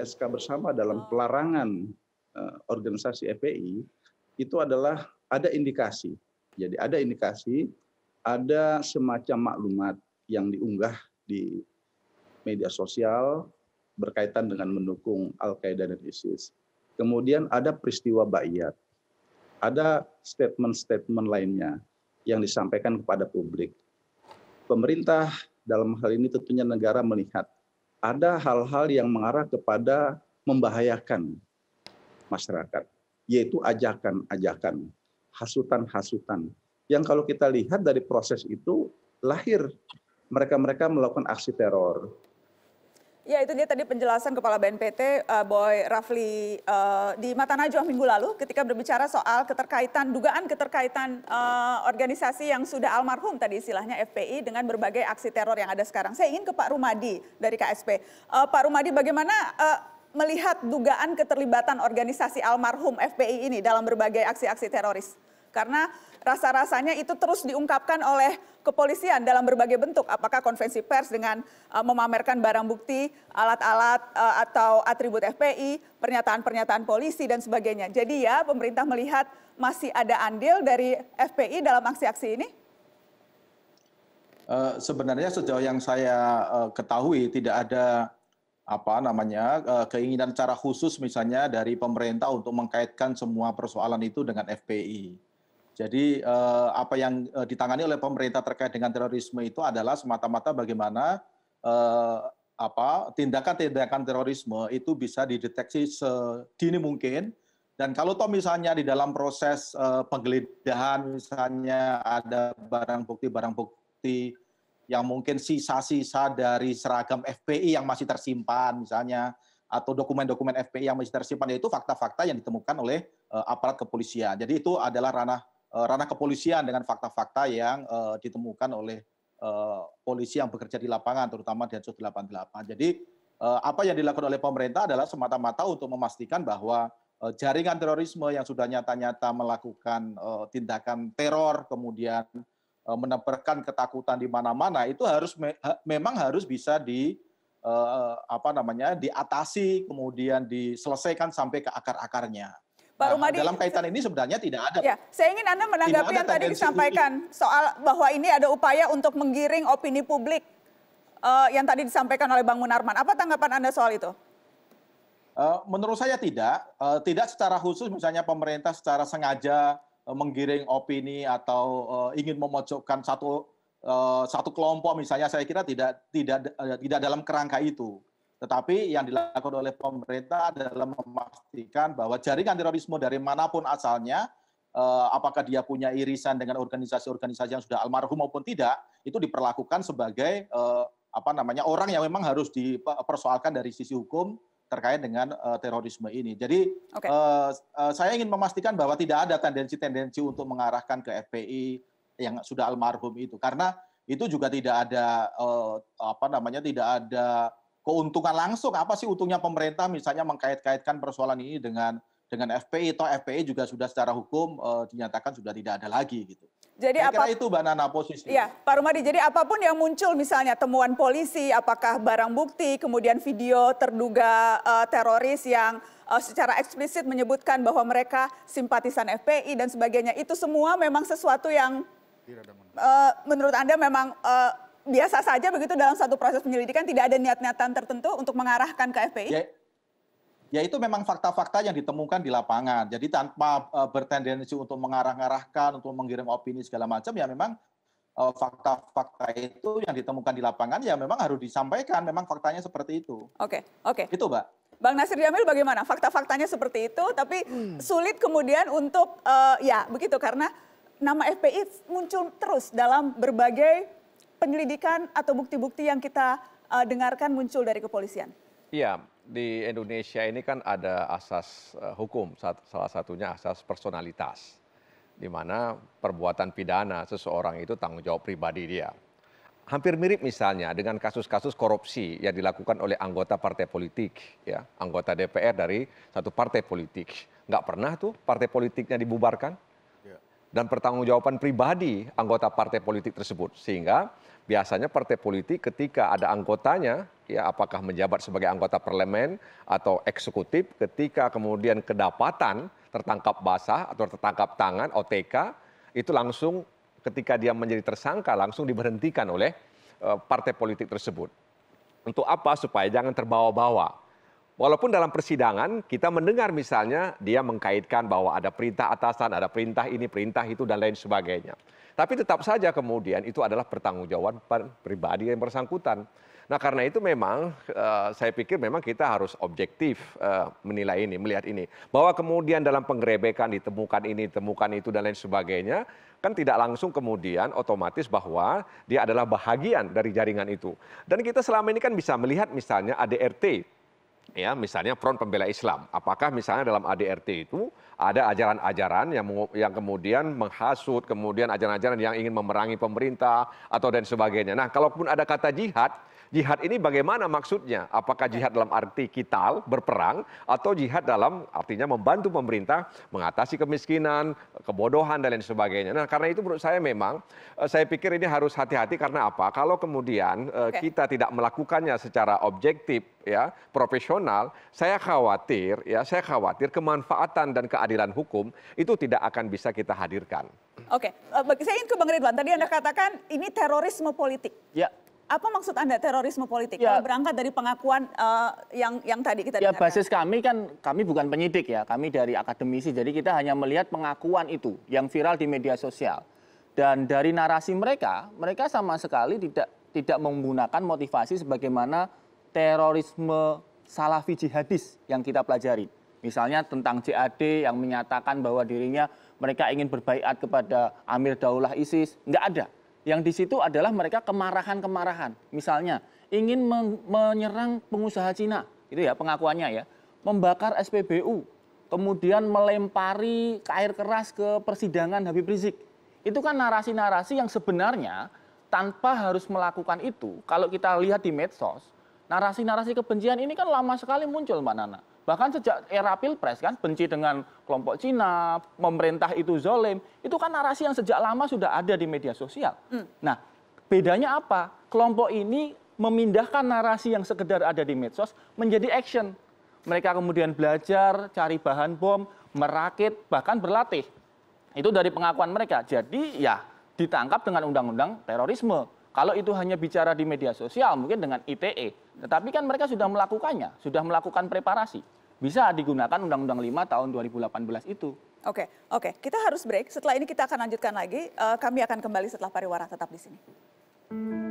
SK bersama dalam oh. pelarangan eh, organisasi FPI itu adalah ada indikasi. Jadi ada indikasi ada semacam maklumat yang diunggah di media sosial berkaitan dengan mendukung Al-Qaeda dan ISIS. Kemudian ada peristiwa bayat. Ada statement-statement lainnya yang disampaikan kepada publik. Pemerintah dalam hal ini tentunya negara melihat ada hal-hal yang mengarah kepada membahayakan masyarakat, yaitu ajakan-ajakan, hasutan-hasutan. Yang kalau kita lihat dari proses itu lahir mereka-mereka melakukan aksi teror, Ya itu dia tadi penjelasan Kepala BNPT uh, eh, Boy Rafli uh, di Mata Najwa minggu lalu ketika berbicara soal keterkaitan, dugaan keterkaitan uh, organisasi yang sudah almarhum tadi istilahnya FPI dengan berbagai aksi teror yang ada sekarang. Saya ingin ke Pak Rumadi dari KSP. Uh, Pak Rumadi bagaimana uh, melihat dugaan keterlibatan organisasi almarhum FPI ini dalam berbagai aksi-aksi teroris? Karena rasa-rasanya itu terus diungkapkan oleh kepolisian dalam berbagai bentuk. Apakah konvensi pers dengan uh, memamerkan barang bukti, alat-alat uh, atau atribut FPI, pernyataan-pernyataan polisi dan sebagainya. Jadi ya pemerintah melihat masih ada andil dari FPI dalam aksi-aksi ini? Uh, sebenarnya sejauh yang saya uh, ketahui tidak ada apa namanya keinginan cara khusus misalnya dari pemerintah untuk mengkaitkan semua persoalan itu dengan FPI jadi eh, apa yang eh, ditangani oleh pemerintah terkait dengan terorisme itu adalah semata-mata bagaimana eh, apa tindakan-tindakan terorisme itu bisa dideteksi sedini mungkin dan kalau toh misalnya di dalam proses eh, penggeledahan misalnya ada barang bukti barang bukti yang mungkin sisa-sisa dari seragam FPI yang masih tersimpan misalnya atau dokumen-dokumen FPI yang masih tersimpan yaitu fakta-fakta yang ditemukan oleh eh, aparat kepolisian. Jadi itu adalah ranah Eh, ranah kepolisian dengan fakta-fakta yang eh, ditemukan oleh eh, polisi yang bekerja di lapangan, terutama di Densus 88. Jadi apa yang dilakukan oleh pemerintah adalah semata-mata untuk memastikan bahwa jaringan terorisme yang sudah nyata-nyata melakukan tindakan teror, kemudian menebarkan ketakutan di mana-mana itu harus me memang harus bisa di apa namanya diatasi kemudian diselesaikan sampai ke akar-akarnya. Pak nah, Rumadi. Dalam kaitan ini sebenarnya tidak ada. Ya, saya ingin Anda menanggapi yang tadi disampaikan soal bahwa ini ada upaya untuk menggiring opini publik uh, yang tadi disampaikan oleh Bang Munarman. Apa tanggapan Anda soal itu? Eh, menurut saya tidak, eh, tidak secara khusus misalnya pemerintah secara sengaja menggiring opini atau ingin memojokkan satu satu kelompok misalnya saya kira tidak tidak tidak dalam kerangka itu. Tetapi yang dilakukan oleh pemerintah adalah memastikan bahwa jaringan terorisme dari manapun asalnya, eh, apakah dia punya irisan dengan organisasi-organisasi yang sudah almarhum maupun tidak, itu diperlakukan sebagai eh, apa namanya orang yang memang harus dipersoalkan dari sisi hukum terkait dengan eh, terorisme ini. Jadi okay. saya ingin memastikan bahwa tidak ada tendensi-tendensi untuk mengarahkan ke FPI yang sudah almarhum itu karena itu juga tidak ada apa namanya tidak ada keuntungan langsung apa sih untungnya pemerintah misalnya mengkait-kaitkan persoalan ini dengan dengan FPI atau FPI juga sudah secara hukum e, dinyatakan sudah tidak ada lagi gitu. Jadi apa itu Mbak Nana posisi? Iya, Pak Rumadi. Jadi apapun yang muncul misalnya temuan polisi, apakah barang bukti, kemudian video terduga e, teroris yang e, secara eksplisit menyebutkan bahwa mereka simpatisan FPI dan sebagainya, itu semua memang sesuatu yang e, menurut Anda memang e, biasa saja begitu dalam satu proses penyelidikan tidak ada niat-niatan tertentu untuk mengarahkan ke FPI? Ya, ya itu memang fakta-fakta yang ditemukan di lapangan. Jadi tanpa uh, bertendensi untuk mengarah ngarahkan untuk mengirim opini segala macam, ya memang fakta eh, fakta-fakta itu yang ditemukan di lapangan ya memang harus disampaikan. Memang faktanya seperti itu. Oke, okay, oke. Okay. Itu, Mbak. Bang Nasir Jamil bagaimana? Fakta-faktanya seperti itu, tapi hmm. sulit kemudian untuk uh, ya begitu karena nama FPI muncul terus dalam berbagai penyelidikan atau bukti-bukti yang kita uh, dengarkan muncul dari kepolisian? Iya, di Indonesia ini kan ada asas uh, hukum, salah satunya asas personalitas, di mana perbuatan pidana seseorang itu tanggung jawab pribadi dia. Hampir mirip misalnya dengan kasus-kasus korupsi yang dilakukan oleh anggota partai politik, ya, anggota DPR dari satu partai politik. Nggak pernah tuh partai politiknya dibubarkan, dan pertanggungjawaban pribadi anggota partai politik tersebut. Sehingga biasanya partai politik ketika ada anggotanya, ya apakah menjabat sebagai anggota parlemen atau eksekutif, ketika kemudian kedapatan tertangkap basah atau tertangkap tangan OTK, itu langsung ketika dia menjadi tersangka langsung diberhentikan oleh eh, partai politik tersebut. Untuk apa? Supaya jangan terbawa-bawa Walaupun dalam persidangan kita mendengar misalnya dia mengkaitkan bahwa ada perintah atasan, ada perintah ini, perintah itu dan lain sebagainya. Tapi tetap saja kemudian itu adalah pertanggungjawaban pribadi yang bersangkutan. Nah karena itu memang eh, saya pikir memang kita harus objektif eh, menilai ini, melihat ini. Bahwa kemudian dalam penggerebekan ditemukan ini, ditemukan itu dan lain sebagainya, kan tidak langsung kemudian otomatis bahwa dia adalah bahagian dari jaringan itu. Dan kita selama ini kan bisa melihat misalnya ADRT, ya misalnya front pembela islam apakah misalnya dalam adrt itu ada ajaran-ajaran yang yang kemudian menghasut, kemudian ajaran-ajaran yang ingin memerangi pemerintah atau dan sebagainya. Nah, kalaupun ada kata jihad, jihad ini bagaimana maksudnya? Apakah ya. jihad dalam arti kita berperang, atau jihad dalam artinya membantu pemerintah mengatasi kemiskinan, kebodohan, dan lain sebagainya. Nah, karena itu menurut saya memang eh, saya pikir ini harus hati-hati karena apa? Kalau kemudian eh, kita tidak melakukannya secara objektif, ya profesional, saya khawatir, ya saya khawatir kemanfaatan dan keadaan ketidakadilan hukum itu tidak akan bisa kita hadirkan. Oke, okay. Eh, saya ingin ke Bang Ridwan. Tadi Anda katakan ini terorisme politik. Ya. Apa maksud Anda terorisme politik? Ya. Kalau berangkat dari pengakuan uh, yang yang tadi kita Ya, basis kami kan kami bukan penyidik ya, kami dari akademisi. Jadi kita hanya melihat pengakuan itu yang viral di media sosial. Dan dari narasi mereka, mereka sama sekali tidak tidak menggunakan motivasi sebagaimana terorisme salafi jihadis yang kita pelajari. Misalnya tentang JAD yang menyatakan bahwa dirinya mereka ingin berbaikat kepada Amir Daulah ISIS, nggak ada. Yang di situ adalah mereka kemarahan-kemarahan. Misalnya ingin menyerang pengusaha Cina, itu ya pengakuannya ya, membakar SPBU, kemudian melempari air keras ke persidangan Habib Rizik. Itu kan narasi-narasi yang sebenarnya tanpa harus melakukan itu, kalau kita lihat di medsos, narasi-narasi kebencian ini kan lama sekali muncul, Mbak Nana bahkan sejak era pilpres kan benci dengan kelompok Cina, pemerintah itu zolim, itu kan narasi yang sejak lama sudah ada di media sosial. Hmm. Nah, bedanya apa? Kelompok ini memindahkan narasi yang sekedar ada di medsos menjadi action. Mereka kemudian belajar, cari bahan bom, merakit, bahkan berlatih. Itu dari pengakuan mereka. Jadi ya ditangkap dengan undang-undang terorisme. Kalau itu hanya bicara di media sosial, mungkin dengan ITE. Tetapi kan mereka sudah melakukannya, sudah melakukan preparasi bisa digunakan Undang-Undang 5 tahun 2018 itu. Oke, okay, oke. Okay. Kita harus break. Setelah ini kita akan lanjutkan lagi. Uh, kami akan kembali setelah pariwara tetap di sini.